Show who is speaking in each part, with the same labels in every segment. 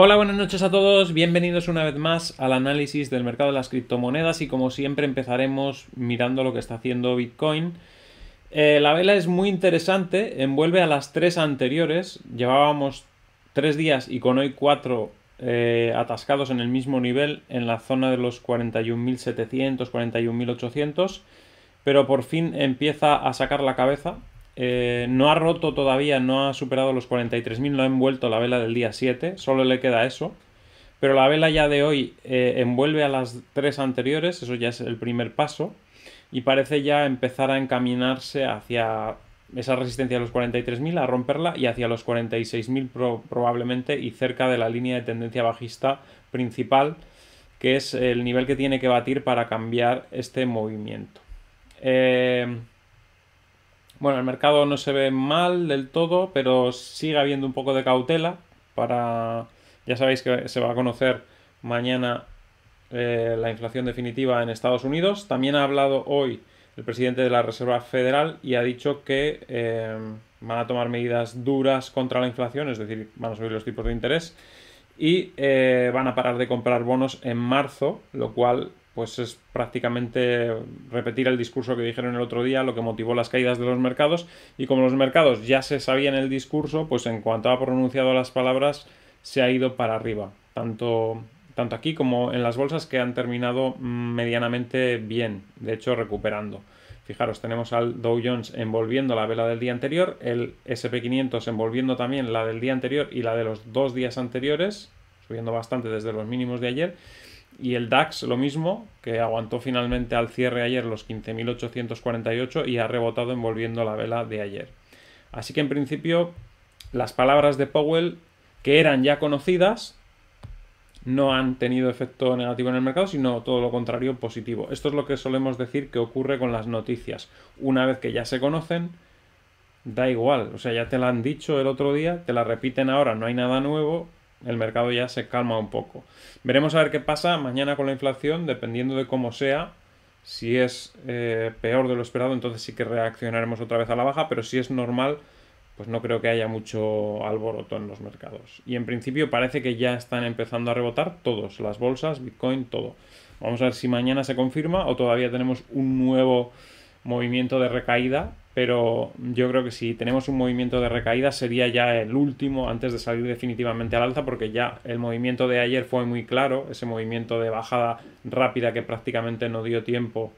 Speaker 1: Hola, buenas noches a todos. Bienvenidos una vez más al análisis del mercado de las criptomonedas y como siempre empezaremos mirando lo que está haciendo Bitcoin. Eh, la vela es muy interesante, envuelve a las tres anteriores. Llevábamos tres días y con hoy cuatro eh, atascados en el mismo nivel en la zona de los 41.700, 41.800, pero por fin empieza a sacar la cabeza eh, no ha roto todavía, no ha superado los 43.000, no ha envuelto la vela del día 7, solo le queda eso. Pero la vela ya de hoy eh, envuelve a las tres anteriores, eso ya es el primer paso, y parece ya empezar a encaminarse hacia esa resistencia de los 43.000, a romperla, y hacia los 46.000 probablemente, y cerca de la línea de tendencia bajista principal, que es el nivel que tiene que batir para cambiar este movimiento. Eh, bueno, el mercado no se ve mal del todo, pero sigue habiendo un poco de cautela para... Ya sabéis que se va a conocer mañana eh, la inflación definitiva en Estados Unidos. También ha hablado hoy el presidente de la Reserva Federal y ha dicho que eh, van a tomar medidas duras contra la inflación, es decir, van a subir los tipos de interés y eh, van a parar de comprar bonos en marzo, lo cual pues es prácticamente repetir el discurso que dijeron el otro día, lo que motivó las caídas de los mercados. Y como los mercados ya se sabían el discurso, pues en cuanto ha pronunciado las palabras, se ha ido para arriba. Tanto, tanto aquí como en las bolsas que han terminado medianamente bien, de hecho recuperando. Fijaros, tenemos al Dow Jones envolviendo la vela del día anterior, el SP500 envolviendo también la del día anterior y la de los dos días anteriores, subiendo bastante desde los mínimos de ayer y el DAX lo mismo, que aguantó finalmente al cierre ayer los 15.848 y ha rebotado envolviendo la vela de ayer. Así que en principio las palabras de Powell, que eran ya conocidas, no han tenido efecto negativo en el mercado, sino todo lo contrario, positivo. Esto es lo que solemos decir que ocurre con las noticias. Una vez que ya se conocen, da igual. O sea, ya te la han dicho el otro día, te la repiten ahora, no hay nada nuevo, el mercado ya se calma un poco. Veremos a ver qué pasa mañana con la inflación, dependiendo de cómo sea. Si es eh, peor de lo esperado, entonces sí que reaccionaremos otra vez a la baja, pero si es normal, pues no creo que haya mucho alboroto en los mercados. Y en principio parece que ya están empezando a rebotar todos, las bolsas, Bitcoin, todo. Vamos a ver si mañana se confirma o todavía tenemos un nuevo movimiento de recaída pero yo creo que si tenemos un movimiento de recaída sería ya el último antes de salir definitivamente al alza porque ya el movimiento de ayer fue muy claro, ese movimiento de bajada rápida que prácticamente no dio tiempo.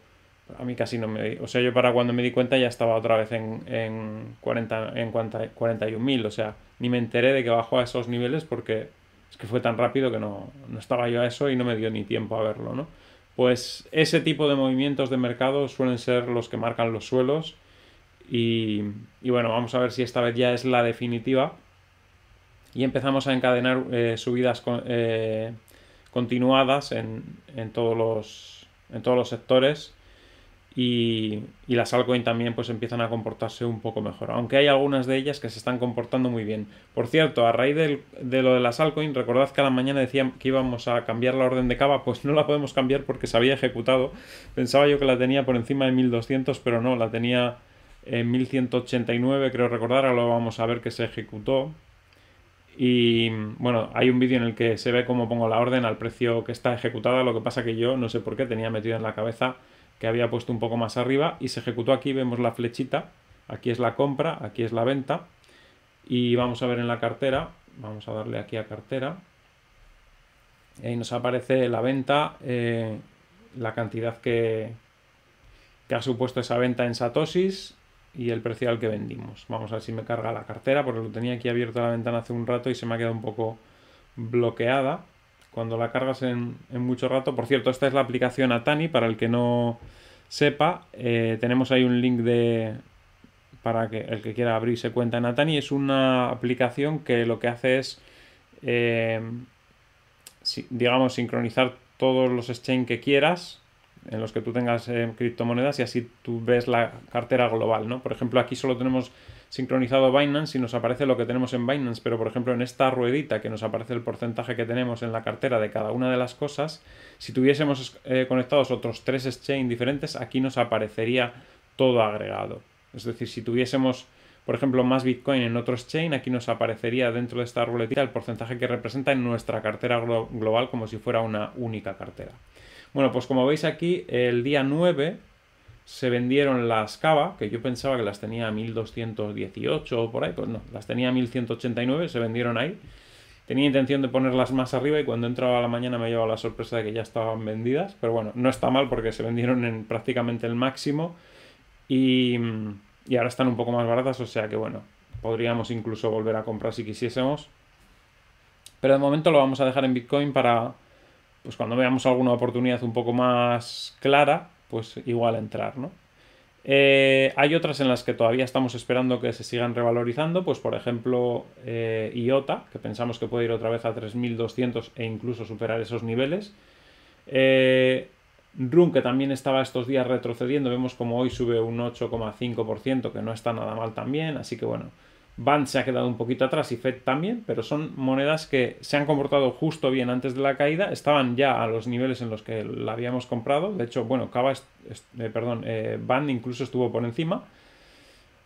Speaker 1: A mí casi no me... O sea, yo para cuando me di cuenta ya estaba otra vez en, 40, en 41.000. O sea, ni me enteré de que bajó a esos niveles porque es que fue tan rápido que no, no estaba yo a eso y no me dio ni tiempo a verlo, ¿no? Pues ese tipo de movimientos de mercado suelen ser los que marcan los suelos y, bueno, vamos a ver si esta vez ya es la definitiva. Y empezamos a encadenar eh, subidas eh, continuadas en, todos los, en todos los sectores. Y, y, las altcoins también pues empiezan a comportarse un poco mejor. Aunque hay algunas de ellas que se están comportando muy bien. Por cierto, a raíz de lo de las altcoins, recordad que a la mañana decían que íbamos a cambiar la orden de cava, pues no la podemos cambiar porque se había ejecutado. Pensaba yo que la tenía por encima de 1200, pero no, la tenía en 1189, creo recordar, ahora vamos a ver que se ejecutó. Y bueno, hay un vídeo en el que se ve cómo pongo la orden al precio que está ejecutada, lo que pasa que yo no sé por qué tenía metido en la cabeza que había puesto un poco más arriba y se ejecutó aquí, vemos la flechita, aquí es la compra, aquí es la venta y vamos a ver en la cartera, vamos a darle aquí a cartera y nos aparece la venta, eh, la cantidad que, que ha supuesto esa venta en satosis y el precio al que vendimos. Vamos a ver si me carga la cartera, porque lo tenía aquí abierto la ventana hace un rato y se me ha quedado un poco bloqueada. Cuando la cargas en, mucho rato, por cierto, esta es la aplicación Atani, para el que no sepa, eh, tenemos ahí un link de para que el que quiera abrirse cuenta en Atani. Es una aplicación que lo que hace es, eh, digamos, sincronizar todos los exchange que quieras en los que tú tengas eh, criptomonedas y así tú ves la cartera global, ¿no? Por ejemplo, aquí solo tenemos sincronizado Binance y nos aparece lo que tenemos en Binance, pero por ejemplo en esta ruedita que nos aparece el porcentaje que tenemos en la cartera de cada una de las cosas, si tuviésemos eh, conectados otros tres exchange diferentes, aquí nos aparecería todo agregado. Es decir, si tuviésemos, por ejemplo, más Bitcoin en otro exchange, aquí nos aparecería dentro de esta ruletita el porcentaje que representa en nuestra cartera global como si fuera una única cartera. Bueno, pues como veis aquí, el día 9 se vendieron las cava, que yo pensaba que las tenía a 1218 o por ahí, pues no, las tenía a 1189, se vendieron ahí. Tenía intención de ponerlas más arriba y cuando entraba a la mañana me llevaba la sorpresa de que ya estaban vendidas, pero bueno, no está mal porque se vendieron en prácticamente el máximo y, y ahora están un poco más baratas, o sea que bueno, podríamos incluso volver a comprar si quisiésemos. Pero de momento lo vamos a dejar en Bitcoin para, pues cuando veamos alguna oportunidad un poco más clara, pues igual entrar, ¿no? Eh, hay otras en las que todavía estamos esperando que se sigan revalorizando, pues por ejemplo eh, IOTA, que pensamos que puede ir otra vez a 3.200 e incluso superar esos niveles. Eh, que también estaba estos días retrocediendo, vemos como hoy sube un 8,5%, que no está nada mal también, así que bueno, Band se ha quedado un poquito atrás y Fed también, pero son monedas que se han comportado justo bien antes de la caída, estaban ya a los niveles en los que la habíamos comprado, de hecho, bueno, Cava, eh, perdón, Band eh, incluso estuvo por encima,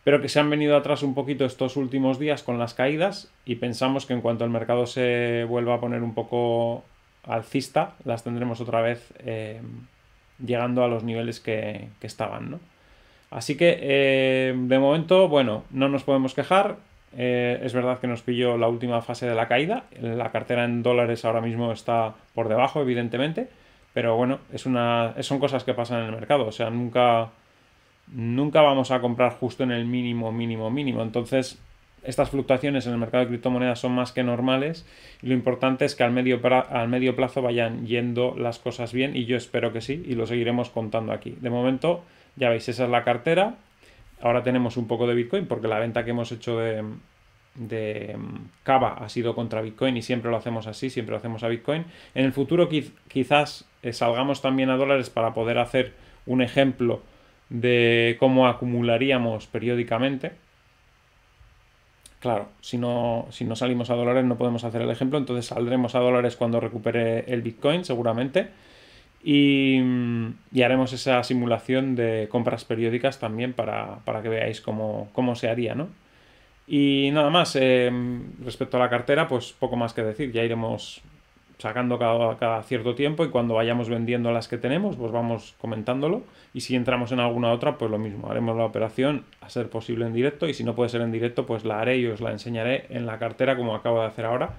Speaker 1: pero que se han venido atrás un poquito estos últimos días con las caídas y pensamos que en cuanto el mercado se vuelva a poner un poco alcista, las tendremos otra vez eh, llegando a los niveles que, que estaban, ¿no? Así que eh, de momento, bueno, no nos podemos quejar. Eh, es verdad que nos pilló la última fase de la caída. La cartera en dólares ahora mismo está por debajo, evidentemente. Pero bueno, es una, son cosas que pasan en el mercado. O sea, nunca, nunca vamos a comprar justo en el mínimo, mínimo, mínimo. Entonces, estas fluctuaciones en el mercado de criptomonedas son más que normales. Y lo importante es que al medio, al medio plazo vayan yendo las cosas bien. Y yo espero que sí. Y lo seguiremos contando aquí. De momento, ya veis, esa es la cartera. Ahora tenemos un poco de Bitcoin porque la venta que hemos hecho de, mm, Cava ha sido contra Bitcoin y siempre lo hacemos así, siempre lo hacemos a Bitcoin. En el futuro quizás eh, salgamos también a dólares para poder hacer un ejemplo de cómo acumularíamos periódicamente. Claro, si si no salimos a dólares no podemos hacer el ejemplo, entonces saldremos a dólares cuando recupere el Bitcoin seguramente. Y, haremos esa simulación de compras periódicas también para, que veáis cómo, se haría, ¿no? Y nada más, eh, respecto a la cartera, pues poco más que decir, ya iremos sacando cada, cada, cierto tiempo y cuando vayamos vendiendo las que tenemos, pues vamos comentándolo y si entramos en alguna otra, pues lo mismo, haremos la operación a ser posible en directo y si no puede ser en directo, pues la haré y os la enseñaré en la cartera como acabo de hacer ahora,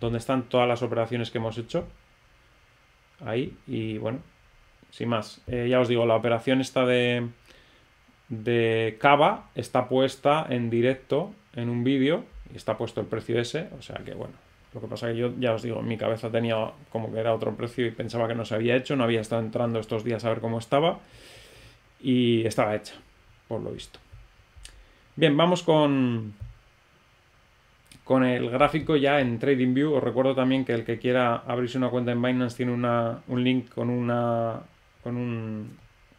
Speaker 1: donde están todas las operaciones que hemos hecho ahí y bueno, sin más. Eh, ya os digo, la operación está de, de Cava está puesta en directo en un vídeo y está puesto el precio ese, o sea que bueno. Lo que pasa que yo ya os digo, en mi cabeza tenía como que era otro precio y pensaba que no se había hecho, no había estado entrando estos días a ver cómo estaba y estaba hecha, por lo visto. Bien, vamos con, con el gráfico ya en TradingView. Os recuerdo también que el que quiera abrirse una cuenta en Binance tiene un link con una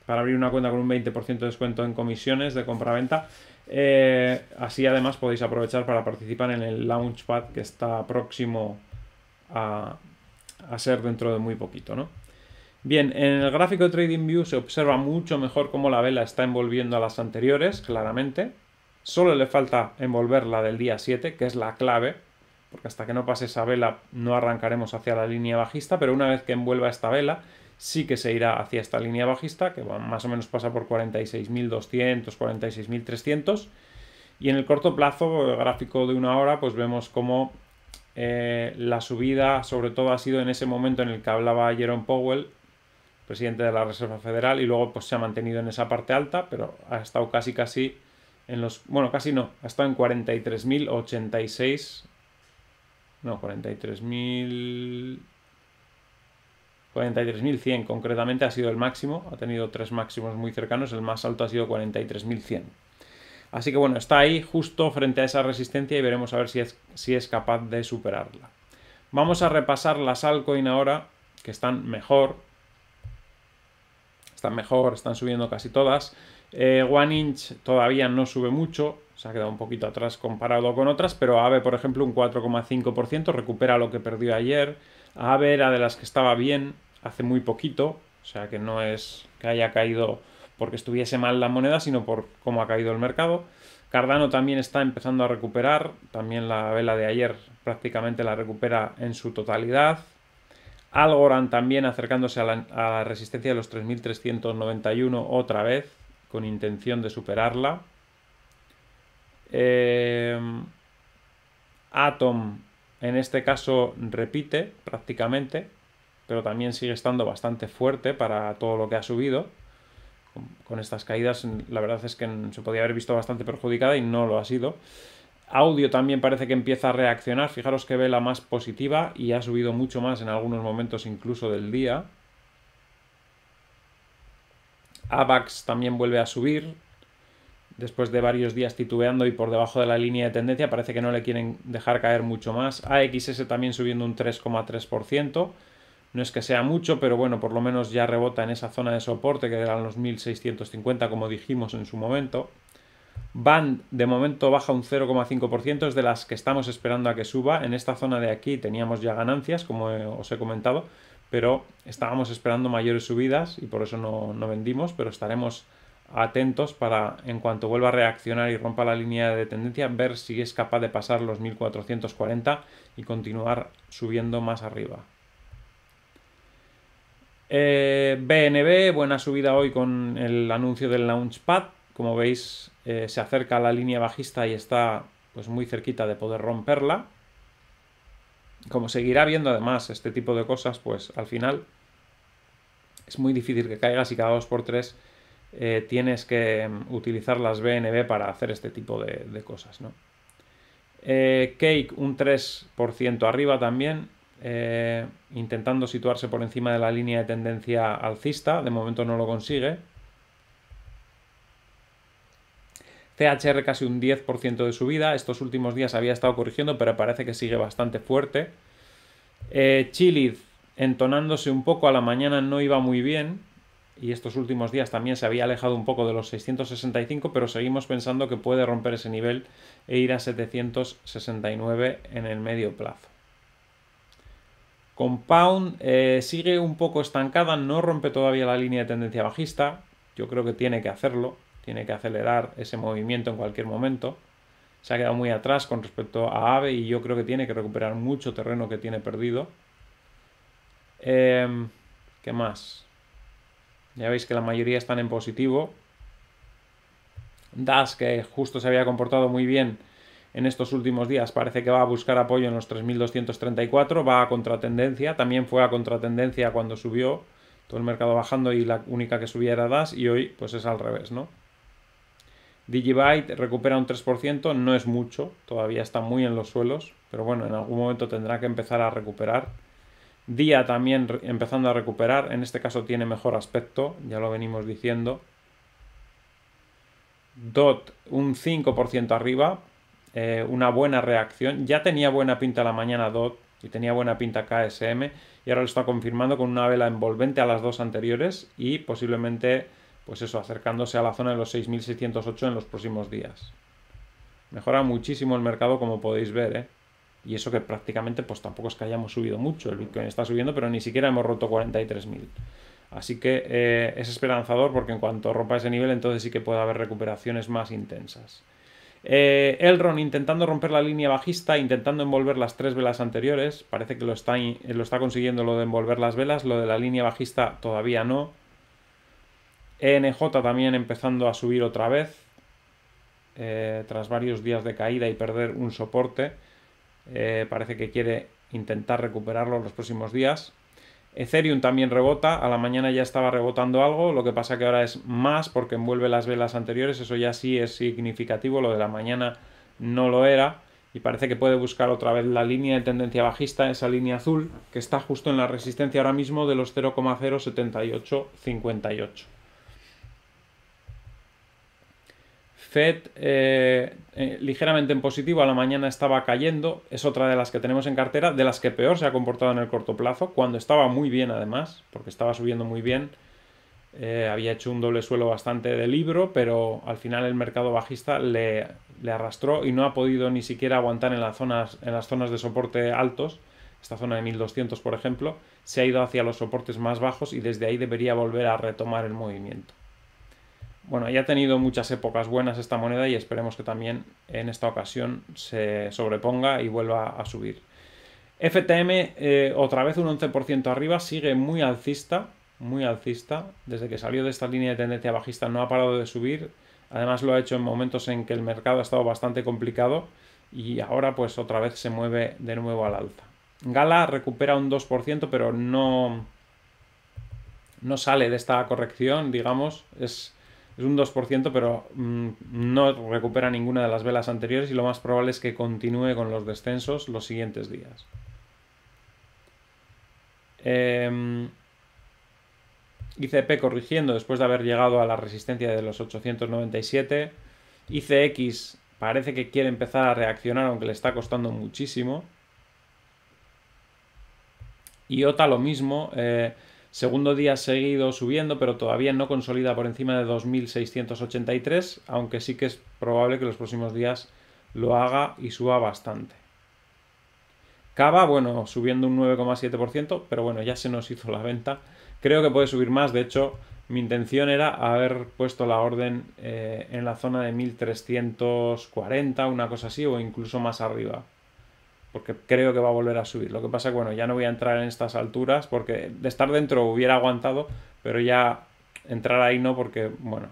Speaker 1: para abrir una cuenta con un 20% de descuento en comisiones de compra-venta. Eh, así además podéis aprovechar para participar en el Launchpad que está próximo a, ser dentro de muy poquito, Bien, en el gráfico de TradingView se observa mucho mejor cómo la vela está envolviendo a las anteriores, claramente. Solo le falta envolver la del día 7, que es la clave, porque hasta que no pase esa vela no arrancaremos hacia la línea bajista, pero una vez que envuelva esta vela sí que se irá hacia esta línea bajista, que más o menos pasa por 46.200, 46.300. Y en el corto plazo, gráfico de una hora, pues vemos cómo eh, la subida sobre todo ha sido en ese momento en el que hablaba Jerome Powell, presidente de la Reserva Federal, y luego pues se ha mantenido en esa parte alta, pero ha estado casi casi en los... Bueno, casi no. Ha estado en 43.086. No, 43.000... 43.100 concretamente ha sido el máximo. Ha tenido tres máximos muy cercanos. El más alto ha sido 43.100. Así que bueno, está ahí justo frente a esa resistencia y veremos a ver si es, si es capaz de superarla. Vamos a repasar las altcoins ahora, que están mejor. Están mejor, están subiendo casi todas. Eh, One Inch todavía no sube mucho, se ha quedado un poquito atrás comparado con otras, pero AVE, por ejemplo, un 4,5% recupera lo que perdió ayer. AVE era de las que estaba bien hace muy poquito, o sea que no es que haya caído porque estuviese mal la moneda, sino por cómo ha caído el mercado. Cardano también está empezando a recuperar, también la vela de ayer prácticamente la recupera en su totalidad. Algorand también acercándose a la resistencia de los 3.391 otra vez, con intención de superarla. Eh, Atom en este caso repite prácticamente, pero también sigue estando bastante fuerte para todo lo que ha subido. Con, estas caídas la verdad es que se podía haber visto bastante perjudicada y no lo ha sido. Audio también parece que empieza a reaccionar, fijaros que ve la más positiva y ha subido mucho más en algunos momentos incluso del día. AVAX también vuelve a subir. Después de varios días titubeando y por debajo de la línea de tendencia, parece que no le quieren dejar caer mucho más. AXS también subiendo un 3,3%. No es que sea mucho, pero bueno, por lo menos ya rebota en esa zona de soporte que eran los 1650, como dijimos en su momento. Band de momento baja un 0,5%, es de las que estamos esperando a que suba. En esta zona de aquí teníamos ya ganancias, como os he comentado, pero estábamos esperando mayores subidas y por eso no, vendimos, pero estaremos atentos para en cuanto vuelva a reaccionar y rompa la línea de tendencia, ver si es capaz de pasar los 1440 y continuar subiendo más arriba. BNB, eh, buena subida hoy con el anuncio del Launchpad. Como veis, eh, se acerca a la línea bajista y está pues, muy cerquita de poder romperla como seguirá viendo además este tipo de cosas, pues al final es muy difícil que caigas y cada 2x3 eh, tienes que mm, utilizar las BNB para hacer este tipo de, cosas, eh, Cake un 3% arriba también, eh, intentando situarse por encima de la línea de tendencia alcista, de momento no lo consigue. THR casi un 10% de subida. Estos últimos días había estado corrigiendo, pero parece que sigue bastante fuerte. Eh, entonándose un poco a la mañana no iba muy bien. Y estos últimos días también se había alejado un poco de los 665, pero seguimos pensando que puede romper ese nivel e ir a 769 en el medio plazo. Compound eh, sigue un poco estancada, no rompe todavía la línea de tendencia bajista. Yo creo que tiene que hacerlo tiene que acelerar ese movimiento en cualquier momento. Se ha quedado muy atrás con respecto a Ave y yo creo que tiene que recuperar mucho terreno que tiene perdido. Em, ¿Qué más? Ya veis que la mayoría están en positivo. Das, que justo se había comportado muy bien en estos últimos días, parece que va a buscar apoyo en los 3.234, va a contratendencia, también fue a contratendencia cuando subió, todo el mercado bajando y la única que subía era DAS y hoy pues es al revés, ¿no? Digibyte recupera un 3%, no es mucho, todavía está muy en los suelos, pero bueno, en algún momento tendrá que empezar a recuperar. Día también empezando a recuperar, en este caso tiene mejor aspecto, ya lo venimos diciendo. DOT un 5% arriba, eh, una buena reacción. Ya tenía buena pinta la mañana DOT y tenía buena pinta KSM y ahora lo está confirmando con una vela envolvente a las dos anteriores y posiblemente pues eso, acercándose a la zona de los 6.608 en los próximos días. Mejora muchísimo el mercado como podéis ver, ¿eh? Y eso que prácticamente pues tampoco es que hayamos subido mucho, el Bitcoin está subiendo, pero ni siquiera hemos roto 43.000. Así que eh, es esperanzador porque en cuanto rompa ese nivel entonces sí que puede haber recuperaciones más intensas. Eh, Elron intentando romper la línea bajista, intentando envolver las tres velas anteriores. Parece que lo está, lo está consiguiendo lo de envolver las velas. Lo de la línea bajista todavía no. ENJ también empezando a subir otra vez, eh, tras varios días de caída y perder un soporte. Eh, parece que quiere intentar recuperarlo en los próximos días. Ethereum también rebota, a la mañana ya estaba rebotando algo, lo que pasa que ahora es más porque envuelve las velas anteriores, eso ya sí es significativo, lo de la mañana no lo era y parece que puede buscar otra vez la línea de tendencia bajista, esa línea azul, que está justo en la resistencia ahora mismo de los 0,07858. FED eh, eh, ligeramente en positivo, a la mañana estaba cayendo, es otra de las que tenemos en cartera, de las que peor se ha comportado en el corto plazo, cuando estaba muy bien además, porque estaba subiendo muy bien, eh, había hecho un doble suelo bastante de libro, pero al final el mercado bajista le, le arrastró y no ha podido ni siquiera aguantar en las zonas, en las zonas de soporte altos, esta zona de 1200 por ejemplo, se ha ido hacia los soportes más bajos y desde ahí debería volver a retomar el movimiento. Bueno, ya ha tenido muchas épocas buenas esta moneda y esperemos que también en esta ocasión se sobreponga y vuelva a subir. FTM eh, otra vez un 11% arriba, sigue muy alcista, muy alcista. Desde que salió de esta línea de tendencia bajista no ha parado de subir. Además lo ha hecho en momentos en que el mercado ha estado bastante complicado y ahora pues otra vez se mueve de nuevo al alza. Gala recupera un 2% pero no, no sale de esta corrección, digamos. Es es un 2%, pero mm, no recupera ninguna de las velas anteriores y lo más probable es que continúe con los descensos los siguientes días. Em, ICP corrigiendo después de haber llegado a la resistencia de los 897. ICX parece que quiere empezar a reaccionar, aunque le está costando muchísimo. Y OTA lo mismo. Eh, Segundo día seguido subiendo, pero todavía no consolida por encima de 2.683, aunque sí que es probable que los próximos días lo haga y suba bastante. Cava, bueno, subiendo un 9,7%, pero bueno, ya se nos hizo la venta. Creo que puede subir más, de hecho, mi intención era haber puesto la orden eh, en la zona de 1340, una cosa así, o incluso más arriba porque creo que va a volver a subir. Lo que pasa, es bueno, ya no voy a entrar en estas alturas porque de estar dentro hubiera aguantado, pero ya entrar ahí no porque, bueno,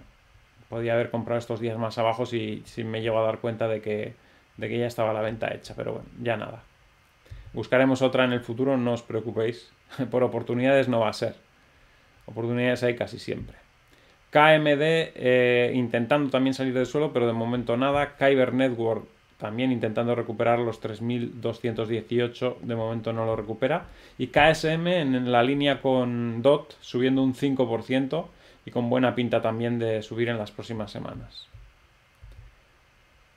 Speaker 1: podía haber comprado estos días más abajo si, si me llego a dar cuenta de que, de que ya estaba la venta hecha, pero bueno, ya nada. Buscaremos otra en el futuro, no os preocupéis, por oportunidades no va a ser. Oportunidades hay casi siempre. KMD eh, intentando también salir del suelo, pero de momento nada. Kyber Network también intentando recuperar los 3.218, de momento no lo recupera. Y KSM en la línea con DOT subiendo un 5% y con buena pinta también de subir en las próximas semanas.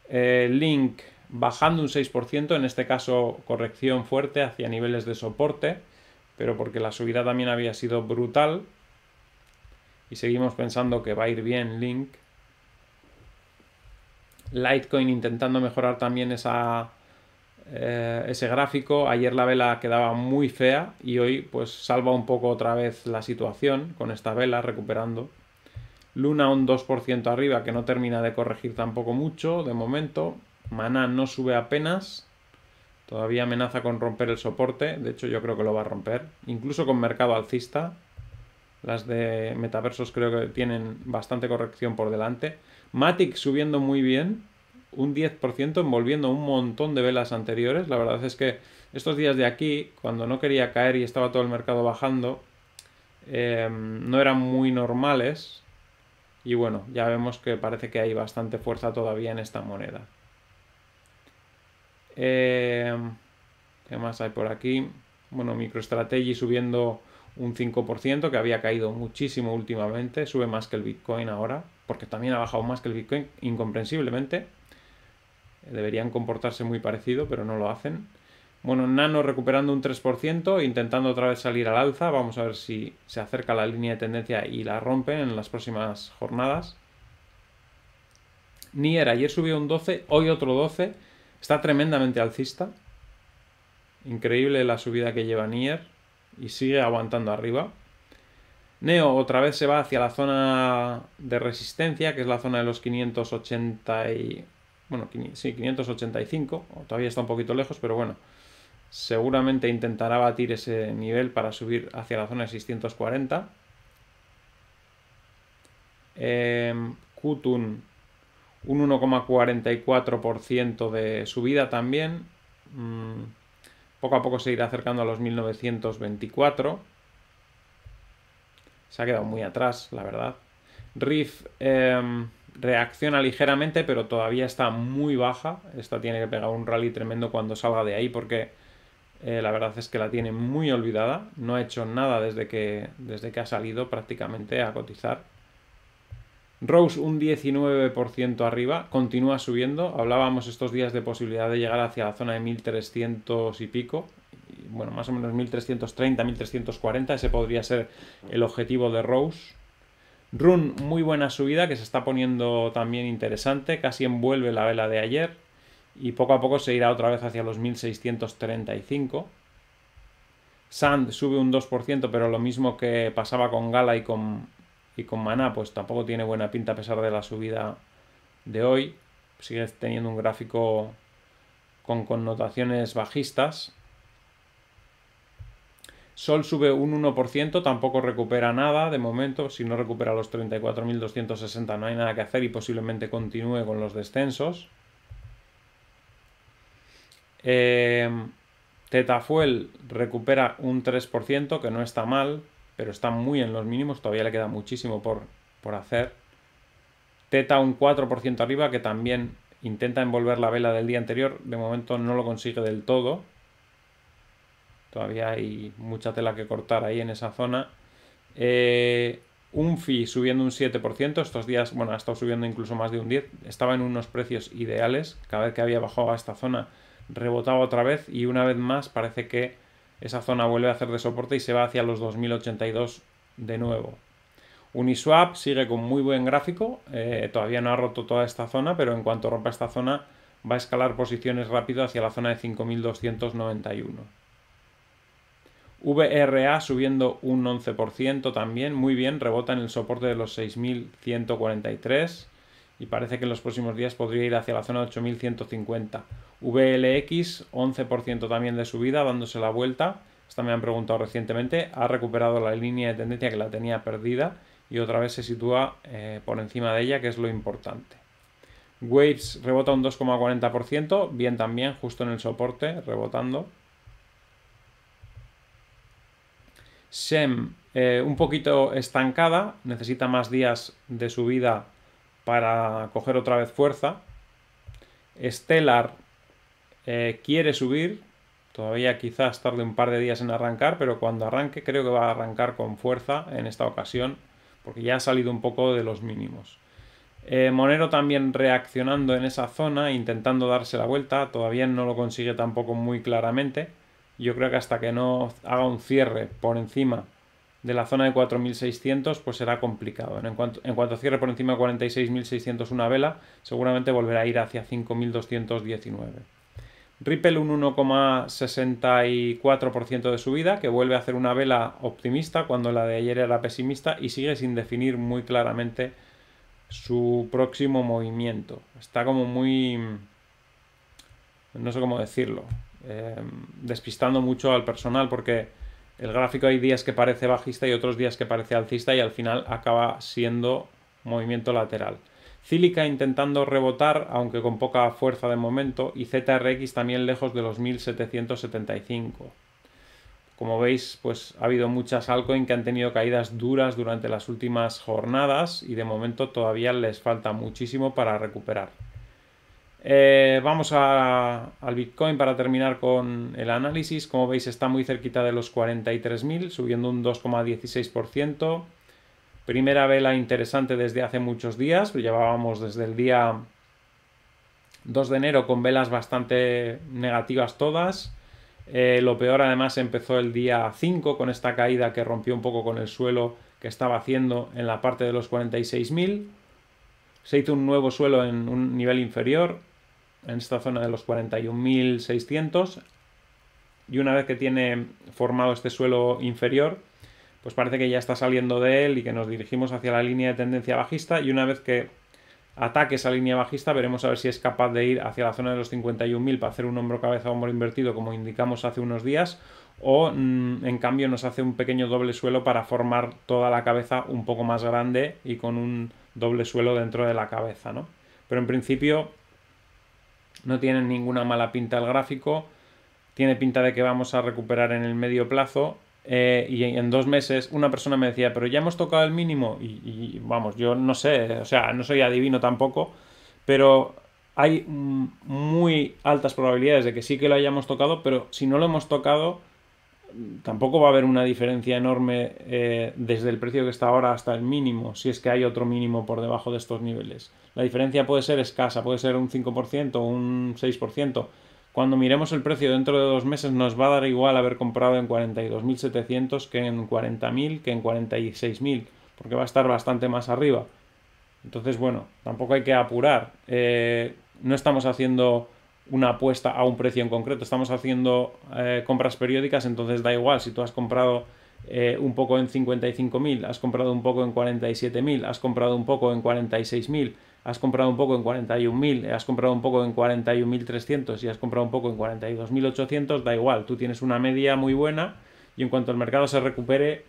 Speaker 1: Eh, Link bajando un 6%, en este caso corrección fuerte hacia niveles de soporte, pero porque la subida también había sido brutal. Y seguimos pensando que va a ir bien Link. Litecoin intentando mejorar también esa, eh, ese gráfico. Ayer la vela quedaba muy fea y hoy pues salva un poco otra vez la situación con esta vela recuperando. Luna un 2% arriba que no termina de corregir tampoco mucho de momento. Mana no sube apenas. Todavía amenaza con romper el soporte. De hecho yo creo que lo va a romper. Incluso con mercado alcista. Las de metaversos creo que tienen bastante corrección por delante. Matic subiendo muy bien, un 10%, envolviendo un montón de velas anteriores. La verdad es que estos días de aquí, cuando no quería caer y estaba todo el mercado bajando, em, no eran muy normales. Y bueno, ya vemos que parece que hay bastante fuerza todavía en esta moneda. Em, ¿Qué más hay por aquí? Bueno, MicroStrategy subiendo un 5%, que había caído muchísimo últimamente, sube más que el Bitcoin ahora, porque también ha bajado más que el Bitcoin, incomprensiblemente. Deberían comportarse muy parecido, pero no lo hacen. Bueno, Nano recuperando un 3%, intentando otra vez salir al alza. Vamos a ver si se acerca la línea de tendencia y la rompe en las próximas jornadas. Nier ayer subió un 12, hoy otro 12. Está tremendamente alcista. Increíble la subida que lleva Nier y sigue aguantando arriba. Neo otra vez se va hacia la zona de resistencia, que es la zona de los 580 y... Bueno, sí, 585. Todavía está un poquito lejos, pero bueno. Seguramente intentará batir ese nivel para subir hacia la zona de 640. Eh, Kutun, un 1,44% de subida también. Mm, poco a poco se irá acercando a los 1924. Se ha quedado muy atrás, la verdad. Riff em, reacciona ligeramente, pero todavía está muy baja. Esta tiene que pegar un rally tremendo cuando salga de ahí, porque eh, la verdad es que la tiene muy olvidada. No ha hecho nada desde que, desde que ha salido prácticamente a cotizar. Rose un 19% arriba, continúa subiendo. Hablábamos estos días de posibilidad de llegar hacia la zona de 1300 y pico. bueno, más o menos 1330, 1340, ese podría ser el objetivo de Rose. Rune, muy buena subida que se está poniendo también interesante, casi envuelve la vela de ayer y poco a poco se irá otra vez hacia los 1635. Sand sube un 2%, pero lo mismo que pasaba con Gala y con y con Maná, pues tampoco tiene buena pinta a pesar de la subida de hoy. Sigue teniendo un gráfico con connotaciones bajistas. Sol sube un 1%, tampoco recupera nada de momento. Si no recupera los 34.260 no hay nada que hacer y posiblemente continúe con los descensos. Eh, Tetafuel recupera un 3%, que no está mal, pero está muy en los mínimos, todavía le queda muchísimo por, hacer. Teta un 4% arriba, que también intenta envolver la vela del día anterior, de momento no lo consigue del todo. Todavía hay mucha tela que cortar ahí en esa zona. Eh, un FI subiendo un 7%, estos días, bueno, ha estado subiendo incluso más de un 10%, estaba en unos precios ideales, cada vez que había bajado a esta zona rebotaba otra vez y una vez más parece que esa zona vuelve a hacer de soporte y se va hacia los 2082 de nuevo. Uniswap sigue con muy buen gráfico, eh, todavía no ha roto toda esta zona, pero en cuanto rompa esta zona va a escalar posiciones rápido hacia la zona de 5291. VRA subiendo un 11% también, muy bien, rebota en el soporte de los 6143 y parece que en los próximos días podría ir hacia la zona de 8150. VLX, 11% también de subida, dándose la vuelta. Esta me han preguntado recientemente. Ha recuperado la línea de tendencia que la tenía perdida y otra vez se sitúa eh, por encima de ella, que es lo importante. Waves rebota un 2,40%, bien también, justo en el soporte, rebotando. SEM eh, un poquito estancada, necesita más días de subida para coger otra vez fuerza. Stellar eh, quiere subir, todavía quizás tarde un par de días en arrancar, pero cuando arranque creo que va a arrancar con fuerza en esta ocasión, porque ya ha salido un poco de los mínimos. Eh, Monero también reaccionando en esa zona, intentando darse la vuelta, todavía no lo consigue tampoco muy claramente. Yo creo que hasta que no haga un cierre por encima de la zona de 4.600, pues será complicado. En cuanto, en cuanto cierre por encima de 46.600 una vela, seguramente volverá a ir hacia 5.219. Ripple un 1,64% de subida, que vuelve a hacer una vela optimista cuando la de ayer era pesimista y sigue sin definir muy claramente su próximo movimiento. Está como muy... no sé cómo decirlo, eh, despistando mucho al personal porque el gráfico hay días que parece bajista y otros días que parece alcista y al final acaba siendo movimiento lateral. Cílica intentando rebotar, aunque con poca fuerza de momento, y ZRX también lejos de los 1775. Como veis, pues ha habido muchas altcoins que han tenido caídas duras durante las últimas jornadas y de momento todavía les falta muchísimo para recuperar. Eh, vamos al Bitcoin para terminar con el análisis. Como veis está muy cerquita de los 43.000, subiendo un 2,16%. Primera vela interesante desde hace muchos días, llevábamos desde el día 2 de enero con velas bastante negativas todas. Eh, lo peor además empezó el día 5 con esta caída que rompió un poco con el suelo que estaba haciendo en la parte de los 46.000. Se hizo un nuevo suelo en un nivel inferior, en esta zona de los 41.600. Y una vez que tiene formado este suelo inferior, pues parece que ya está saliendo de él y que nos dirigimos hacia la línea de tendencia bajista y una vez que ataque esa línea bajista veremos a ver si es capaz de ir hacia la zona de los 51.000 para hacer un hombro cabeza hombro invertido como indicamos hace unos días o mm, en cambio nos hace un pequeño doble suelo para formar toda la cabeza un poco más grande y con un doble suelo dentro de la cabeza, ¿no? Pero en principio no tiene ninguna mala pinta el gráfico, tiene pinta de que vamos a recuperar en el medio plazo eh, y en, dos meses una persona me decía, pero ya hemos tocado el mínimo y, vamos, yo no sé, o sea, no soy adivino tampoco, pero hay muy altas probabilidades de que sí que lo hayamos tocado, pero si no lo hemos tocado, tampoco va a haber una diferencia enorme eh, desde el precio que está ahora hasta el mínimo, si es que hay otro mínimo por debajo de estos niveles. La diferencia puede ser escasa, puede ser un 5% o un 6%, cuando miremos el precio dentro de dos meses nos va a dar igual haber comprado en 42.700 que en 40.000, que en 46.000, porque va a estar bastante más arriba. Entonces, bueno, tampoco hay que apurar. Eh, no estamos haciendo una apuesta a un precio en concreto, estamos haciendo eh, compras periódicas, entonces da igual si tú has comprado eh, un poco en 55.000, has comprado un poco en 47.000, has comprado un poco en 46.000 has comprado un poco en 41.000, has comprado un poco en 41.300 y has comprado un poco en 42.800, da igual, tú tienes una media muy buena y en cuanto el mercado se recupere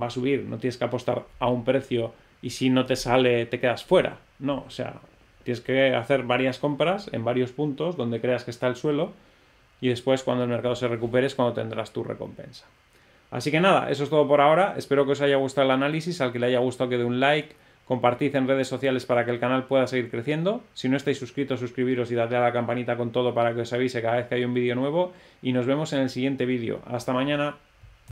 Speaker 1: va a subir, no tienes que apostar a un precio y si no te sale te quedas fuera, no, o sea, tienes que hacer varias compras en varios puntos donde creas que está el suelo y después cuando el mercado se recupere es cuando tendrás tu recompensa. Así que nada, eso es todo por ahora. Espero que os haya gustado el análisis, al que le haya gustado que dé un like, compartid en redes sociales para que el canal pueda seguir creciendo. Si no estáis suscritos, suscribiros y dadle a la campanita con todo para que os avise cada vez que hay un vídeo nuevo. Y nos vemos en el siguiente vídeo. Hasta mañana.